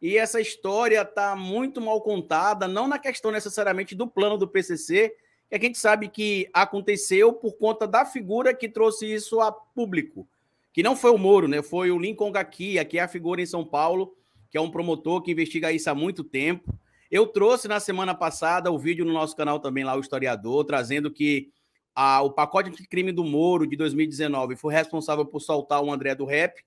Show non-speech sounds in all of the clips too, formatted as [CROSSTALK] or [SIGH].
e essa história está muito mal contada, não na questão necessariamente do plano do PCC, que a gente sabe que aconteceu por conta da figura que trouxe isso a público, que não foi o Moro, né? Foi o Lincoln Gaquia, que é a figura em São Paulo, que é um promotor que investiga isso há muito tempo. Eu trouxe na semana passada o vídeo no nosso canal também lá, o historiador, trazendo que a, o pacote de crime do Moro de 2019 foi responsável por soltar o André do Rap,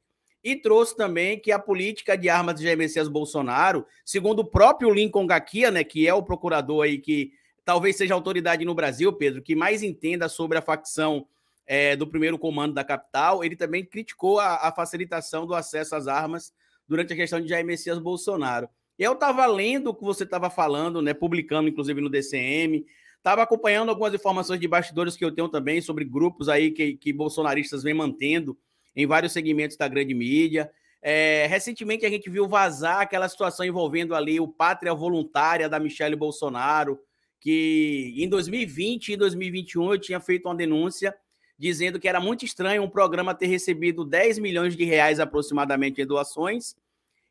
e trouxe também que a política de armas de Jair Messias Bolsonaro, segundo o próprio Lincoln Gakia, né, que é o procurador aí que talvez seja autoridade no Brasil, Pedro, que mais entenda sobre a facção é, do primeiro comando da capital, ele também criticou a, a, facilitação do acesso às armas durante a questão de Jair Messias Bolsonaro. Eu estava lendo o que você estava falando, né, publicando inclusive no DCM, estava acompanhando algumas informações de bastidores que eu tenho também sobre grupos aí que, que bolsonaristas vem mantendo, em vários segmentos da grande mídia. É, recentemente a gente viu vazar aquela situação envolvendo ali o Pátria Voluntária da Michelle Bolsonaro, que em 2020 e 2021 eu tinha feito uma denúncia dizendo que era muito estranho um programa ter recebido 10 milhões de reais aproximadamente em doações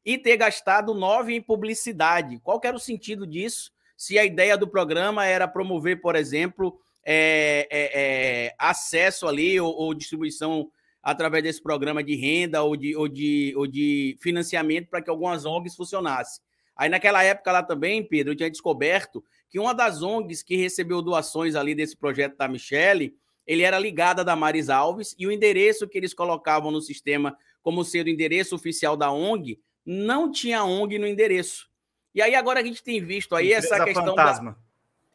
e ter gastado 9 em publicidade. Qual era o sentido disso? Se a ideia do programa era promover, por exemplo, é, é, é acesso ali ou, ou distribuição através desse programa de renda ou de, ou de, ou de financiamento para que algumas ONGs funcionassem. Aí naquela época lá também, Pedro, eu tinha descoberto que uma das ONGs que recebeu doações ali desse projeto da Michele, ele era ligada da Damares Alves e o endereço que eles colocavam no sistema como sendo o endereço oficial da ONG, não tinha ONG no endereço. E aí agora a gente tem visto aí Empresa essa questão fantasma. Da...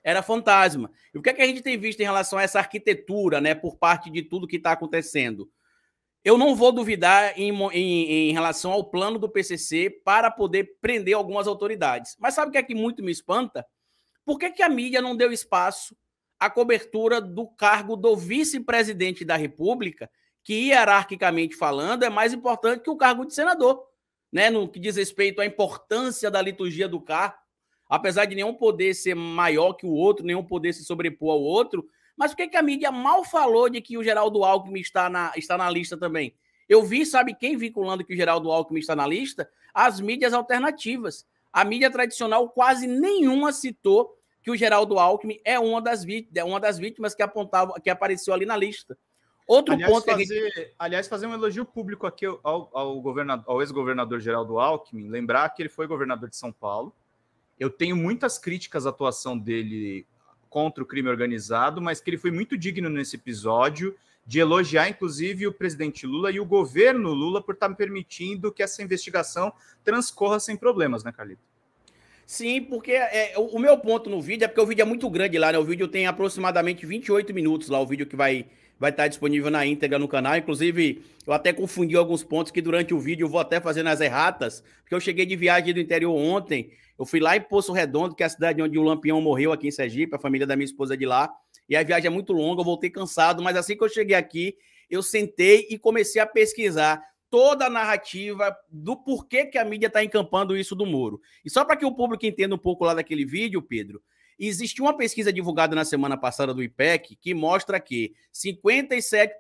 era fantasma. E o que, é que a gente tem visto em relação a essa arquitetura, né, por parte de tudo que está acontecendo? Eu não vou duvidar em, em, em, relação ao plano do PCC para poder prender algumas autoridades. Mas sabe o que é que muito me espanta? Por que, que a mídia não deu espaço à cobertura do cargo do vice-presidente da República, que hierarquicamente falando é mais importante que o cargo de senador, né? no que diz respeito à importância da liturgia do cargo? Apesar de nenhum poder ser maior que o outro, nenhum poder se sobrepor ao outro, mas por que, que a mídia mal falou de que o Geraldo Alckmin está na, está na lista também? Eu vi, sabe quem vinculando que o Geraldo Alckmin está na lista? As mídias alternativas. A mídia tradicional quase nenhuma citou que o Geraldo Alckmin é uma das, vítimas, é uma das vítimas que apontava, que apareceu ali na lista. Outro aliás, ponto é fazer, que... aliás, fazer um elogio público aqui ao, ao, governador, ao ex-governador Geraldo Alckmin, lembrar que ele foi governador de São Paulo. Eu tenho muitas críticas à atuação dele contra o crime organizado, mas que ele foi muito digno nesse episódio de elogiar, inclusive, o presidente Lula e o governo Lula por tá estar permitindo que essa investigação transcorra sem problemas, né, Carlito? Sim, porque é, o meu ponto no vídeo é porque o vídeo é muito grande lá, né? O vídeo tem aproximadamente 28 minutos lá, o vídeo que vai vai estar disponível na íntegra no canal. Inclusive, eu até confundi alguns pontos que durante o vídeo eu vou até fazendo as erratas, porque eu cheguei de viagem do interior ontem. Eu fui lá em Poço Redondo, que é a cidade onde o Lampião morreu aqui em Sergipe, a família da minha esposa é de lá. E a viagem é muito longa, eu voltei cansado, mas assim que eu cheguei aqui, eu sentei e comecei a pesquisar toda a narrativa do porquê que a mídia está encampando isso do Moro. E só para que o público entenda um pouco lá daquele vídeo, Pedro, Existe uma pesquisa divulgada na semana passada do IPEC que mostra que 57%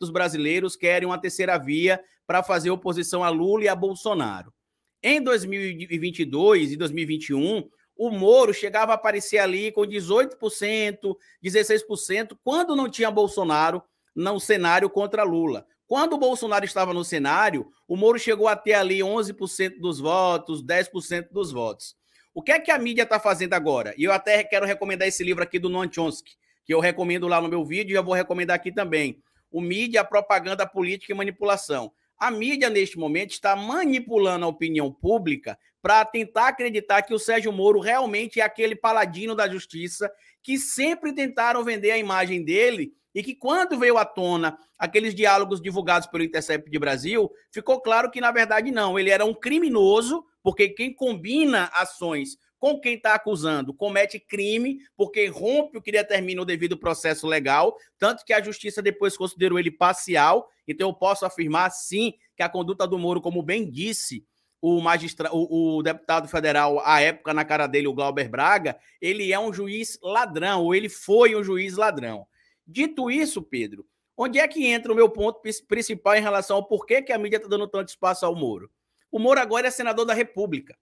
dos brasileiros querem uma terceira via para fazer oposição a Lula e a Bolsonaro. Em 2022 e 2021, o Moro chegava a aparecer ali com 18%, 16%, quando não tinha Bolsonaro no cenário contra Lula. Quando o Bolsonaro estava no cenário, o Moro chegou a ter ali 11% dos votos, 10% dos votos. O que é que a mídia está fazendo agora? E eu até quero recomendar esse livro aqui do Noam Chomsky, que eu recomendo lá no meu vídeo e eu vou recomendar aqui também. O Mídia, Propaganda, Política e Manipulação. A mídia, neste momento, está manipulando a opinião pública para tentar acreditar que o Sérgio Moro realmente é aquele paladino da justiça que sempre tentaram vender a imagem dele e que, quando veio à tona aqueles diálogos divulgados pelo Intercept de Brasil, ficou claro que, na verdade, não. Ele era um criminoso porque quem combina ações com quem está acusando comete crime, porque rompe o que determina o devido processo legal, tanto que a justiça depois considerou ele parcial. Então, eu posso afirmar, sim, que a conduta do Moro, como bem disse o, magistra... o, o deputado federal, à época, na cara dele, o Glauber Braga, ele é um juiz ladrão, ou ele foi um juiz ladrão. Dito isso, Pedro, onde é que entra o meu ponto principal em relação ao porquê que a mídia está dando tanto espaço ao Moro? O Moro agora é senador da República.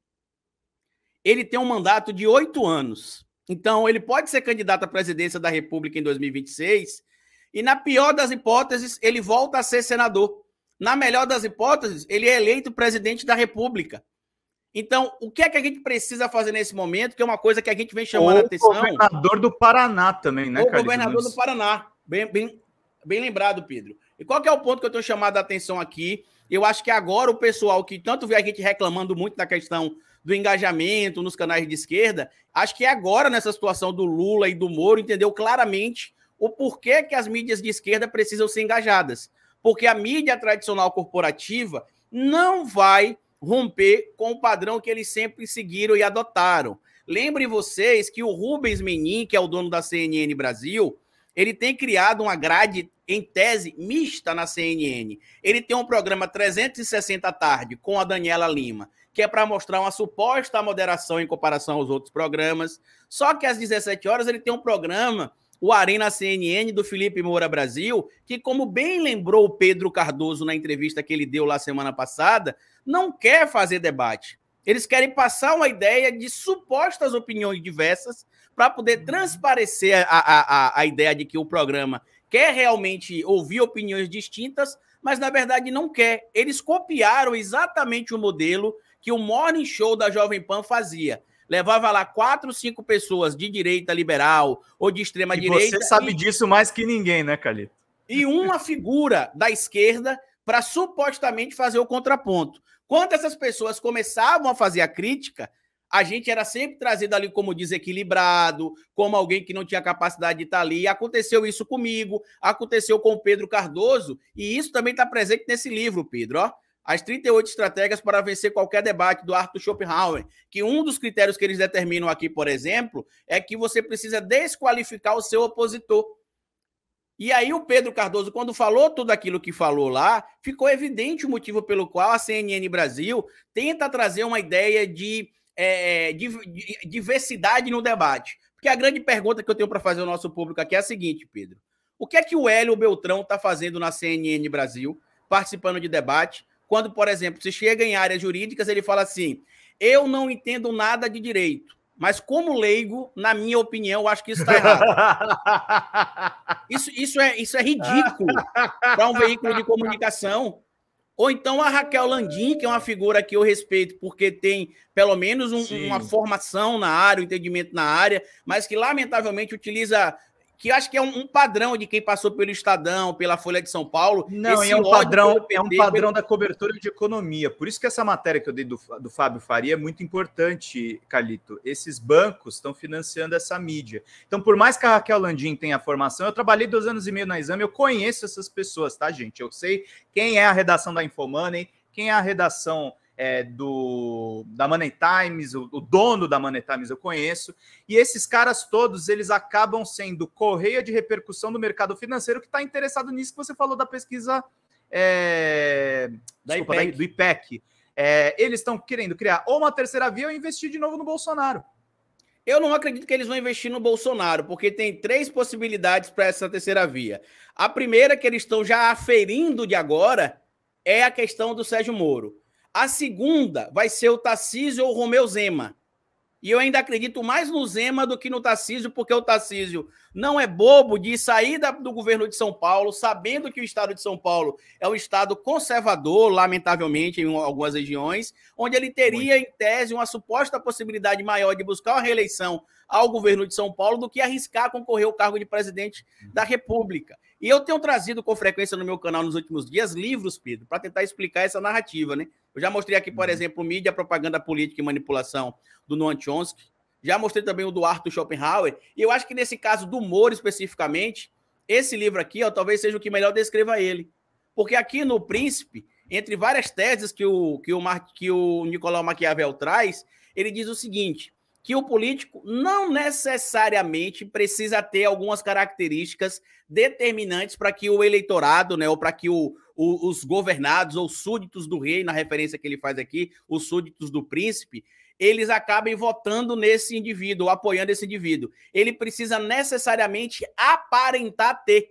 Ele tem um mandato de oito anos. Então, ele pode ser candidato à presidência da República em 2026. E, na pior das hipóteses, ele volta a ser senador. Na melhor das hipóteses, ele é eleito presidente da República. Então, o que é que a gente precisa fazer nesse momento? Que é uma coisa que a gente vem chamando Ou a atenção. O governador do Paraná também, né, O governador do Paraná. Bem, bem, bem lembrado, Pedro. E qual é o ponto que eu estou chamando a atenção aqui? Eu acho que agora o pessoal que tanto vê a gente reclamando muito da questão do engajamento nos canais de esquerda, acho que é agora nessa situação do Lula e do Moro entendeu claramente o porquê que as mídias de esquerda precisam ser engajadas. Porque a mídia tradicional corporativa não vai romper com o padrão que eles sempre seguiram e adotaram. Lembrem vocês que o Rubens Menin, que é o dono da CNN Brasil, ele tem criado uma grade em tese, mista na CNN. Ele tem um programa 360 à tarde com a Daniela Lima, que é para mostrar uma suposta moderação em comparação aos outros programas. Só que às 17 horas ele tem um programa, o Arena CNN, do Felipe Moura Brasil, que, como bem lembrou o Pedro Cardoso na entrevista que ele deu lá semana passada, não quer fazer debate. Eles querem passar uma ideia de supostas opiniões diversas para poder uhum. transparecer a, a, a, a, ideia de que o programa quer realmente ouvir opiniões distintas, mas na verdade não quer. Eles copiaram exatamente o modelo que o Morning Show da Jovem Pan fazia. Levava lá quatro, cinco pessoas de direita liberal ou de extrema direita. e Você sabe e... disso mais que ninguém, né, Calito? E uma [LAUGHS] figura da esquerda para supostamente fazer o contraponto. Quando essas pessoas começavam a fazer a crítica, a gente era sempre trazido ali como desequilibrado, como alguém que não tinha capacidade de estar tá ali. Aconteceu isso comigo, aconteceu com Pedro Cardoso, e isso também está presente nesse livro, Pedro. Ó. As 38 estratégias para vencer qualquer debate do Arthur Schopenhauer, que um dos critérios que eles determinam aqui, por exemplo, é que você precisa desqualificar o seu opositor. E aí o Pedro Cardoso, quando falou tudo aquilo que falou lá, ficou evidente o motivo pelo qual a CNN Brasil tenta trazer uma ideia de é, é diversidade no debate. Porque a grande pergunta que eu tenho para fazer ao nosso público aqui é a seguinte, Pedro. O que é que o Hélio Beltrão está fazendo na CNN Brasil, participando de debate, quando, por exemplo, se chega em áreas jurídicas, ele fala assim: eu não entendo nada de direito, mas como leigo, na minha opinião, eu acho que isso está errado. [LAUGHS] Isso, isso, é, isso é ridículo para um veículo de comunicação ou então a Raquel Landim, que é uma figura que eu respeito porque tem pelo menos um, uma formação na área, um entendimento na área, mas que lamentavelmente utiliza que acho que é um, um, padrão de quem passou pelo Estadão, pela Folha de São Paulo. Não, é um padrão, PT, é um padrão pelo... da cobertura de economia. Por isso que essa matéria que eu dei do, do Fábio Faria é muito importante, Calito. Esses bancos estão financiando essa mídia. Então, por mais que a Raquel Landim tenha formação, eu trabalhei dois anos e meio na exame, eu conheço essas pessoas, tá, gente? Eu sei quem é a redação da Infomoney, quem é a redação é, do da Money Times, o, o, dono da Money Times eu conheço, e esses caras todos eles acabam sendo correia de repercussão do mercado financeiro que está interessado nisso que você falou da pesquisa é, da desculpa, IPEC. Da, do IPEC. É, eles estão querendo criar ou uma terceira via ou investir de novo no Bolsonaro. Eu não acredito que eles vão investir no Bolsonaro, porque tem três possibilidades para essa terceira via. A primeira que eles estão já aferindo de agora é a questão do Sérgio Moro. A segunda vai ser o Tarcísio ou o Romeu Zema. E eu ainda acredito mais no Zema do que no Tarcísio, porque o Tarcísio não é bobo de sair do governo de São Paulo, sabendo que o estado de São Paulo é um estado conservador, lamentavelmente, em algumas regiões, onde ele teria, Muito. em tese, uma suposta possibilidade maior de buscar uma reeleição ao governo de São Paulo do que arriscar concorrer ao cargo de presidente da República. E eu tenho trazido com frequência no meu canal nos últimos dias livros, Pedro, para tentar explicar essa narrativa, né? Eu já mostrei aqui, por uhum. exemplo, Mídia, Propaganda Política e Manipulação, do Noam Chomsky. Já mostrei também o do Arthur Schopenhauer. E eu acho que nesse caso do humor, especificamente, esse livro aqui ó, talvez seja o que melhor descreva ele. Porque aqui no Príncipe, entre várias teses que o, que o, Mar, que o Nicolau Maquiavel traz, ele diz o seguinte que o político não necessariamente precisa ter algumas características determinantes para que o eleitorado, né, ou para que o, o, os governados ou súditos do rei, na referência que ele faz aqui, os súditos do príncipe, eles acabem votando nesse indivíduo, apoiando esse indivíduo. Ele precisa necessariamente aparentar ter.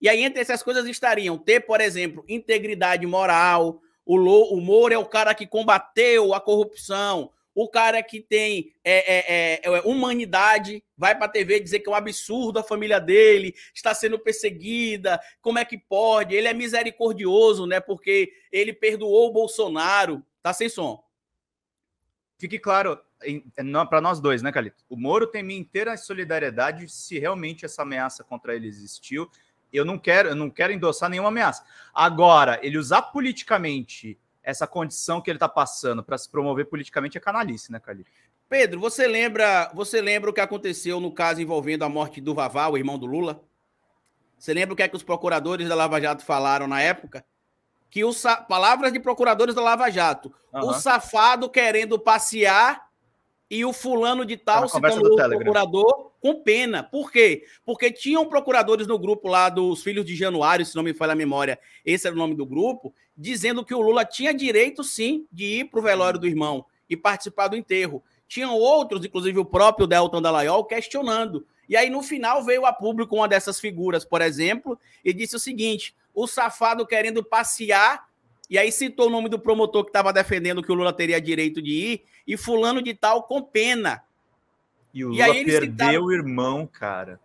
E aí, entre essas coisas estariam ter, por exemplo, integridade moral, o, Lo, o Moro é o cara que combateu a corrupção, o cara que tem é, é, é, é, é humanidade vai para a TV dizer que é um absurdo a família dele, está sendo perseguida, como é que pode? Ele é misericordioso, né? Porque ele perdoou o Bolsonaro. Tá sem som. Fique claro, é, para nós dois, né, Calito? O Moro tem minha inteira solidariedade se realmente essa ameaça contra ele existiu. Eu não quero, eu não quero endossar nenhuma ameaça. Agora, ele usar politicamente essa condição que ele está passando para se promover politicamente é canalice, né, Cali? Pedro, você lembra, você lembra o que aconteceu no caso envolvendo a morte do Vavá, o irmão do Lula? Você lembra o que é que os procuradores da Lava Jato falaram na época? Que os palavras de procuradores da Lava Jato, uhum. o safado querendo passear e o fulano de tal, citando o procurador, com pena. Por quê? Porque tinham procuradores no grupo lá dos Filhos de Januário, se não me falha a memória, esse era o nome do grupo, dizendo que o Lula tinha direito, sim, de ir para o velório do irmão e participar do enterro. Tinham outros, inclusive o próprio Delton Dallaiol, questionando. E aí, no final, veio a público uma dessas figuras, por exemplo, e disse o seguinte: o safado querendo passear, e aí citou o nome do promotor que estava defendendo que o Lula teria direito de ir, e fulano de tal com pena. E o e Lula perdeu o irmão, cara.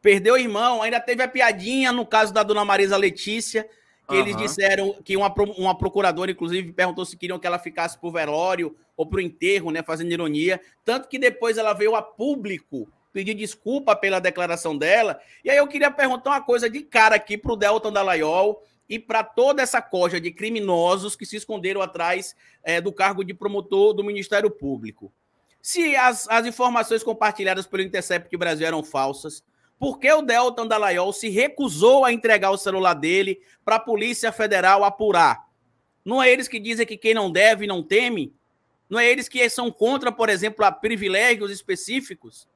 Perdeu o irmão, ainda teve a piadinha no caso da dona Marisa Letícia, que uhum. eles disseram que uma, uma procuradora, inclusive, perguntou se queriam que ela ficasse pro velório ou pro enterro, né? Fazendo ironia. Tanto que depois ela veio a público pedir desculpa pela declaração dela. E aí eu queria perguntar uma coisa de cara aqui pro Delton Dallaiol e para toda essa coja de criminosos que se esconderam atrás é, do cargo de promotor do Ministério Público. Se as, as informações compartilhadas pelo Intercept Brasil eram falsas, por que o Deltan Dallagnol se recusou a entregar o celular dele para a Polícia Federal apurar? Não é eles que dizem que quem não deve não teme? Não é eles que são contra, por exemplo, a privilégios específicos?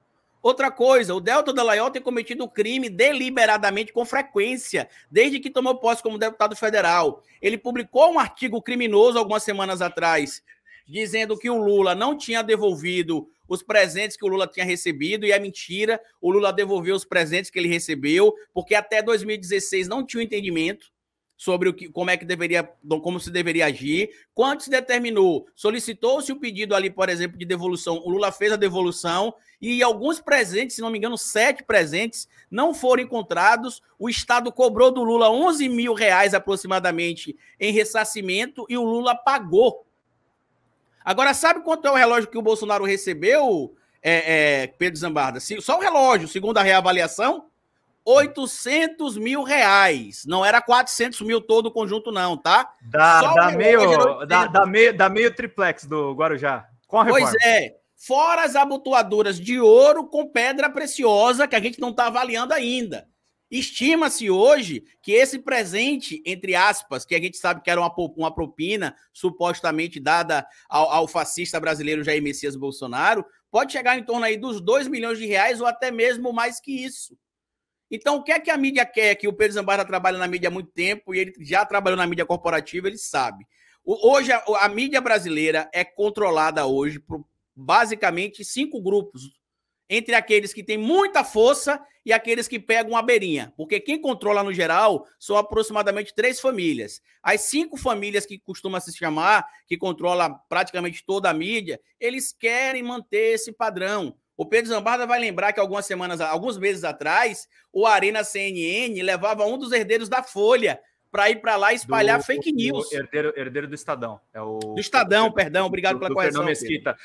Outra coisa, o Delta Dallagnol tem cometido crime deliberadamente com frequência, desde que tomou posse como deputado federal. Ele publicou um artigo criminoso algumas semanas atrás dizendo que o Lula não tinha devolvido os presentes que o Lula tinha recebido, e é mentira, o Lula devolveu os presentes que ele recebeu, porque até 2016 não tinha um entendimento sobre o que, como é que deveria, como se deveria agir. Quando se determinou, solicitou-se o pedido ali, por exemplo, de devolução. O Lula fez a devolução e alguns presentes, se não me engano, sete presentes, não foram encontrados. O Estado cobrou do Lula 11 mil reais aproximadamente em ressarcimento e o Lula pagou Agora, sabe quanto é o relógio que o Bolsonaro recebeu, é, é, Pedro Zambarda? só o relógio, segundo a reavaliação, 800 mil reais. Não era 400 mil todo o conjunto, não, tá? Dá, dá meio, dá, dá, meio, dá meio triplex do Guarujá. Com a Pois é. Fora as abotoaduras de ouro com pedra preciosa, que a gente não está avaliando ainda. Estima-se hoje que esse presente, entre aspas, que a gente sabe que era uma, uma propina supostamente dada ao, ao fascista brasileiro Jair Messias Bolsonaro, pode chegar em torno aí dos 2 milhões de reais ou até mesmo mais que isso. Então, o que é que a mídia quer? Que o Pedro Zambarda trabalha na mídia há muito tempo e ele já trabalhou na mídia corporativa, ele sabe. Hoje, a, a mídia brasileira é controlada hoje por basicamente cinco grupos entre aqueles que têm muita força e aqueles que pegam a beirinha. Porque quem controla no geral são aproximadamente três famílias. As cinco famílias que costuma se chamar, que controla praticamente toda a mídia, eles querem manter esse padrão. O Pedro Zambarda vai lembrar que algumas semanas, alguns meses atrás, o Arena CNN levava um dos herdeiros da Folha para ir para lá espalhar do, fake news. herdeiro, herdeiro do Estadão. É o, do Estadão, o, perdão, obrigado do, pela correção. Mesquita.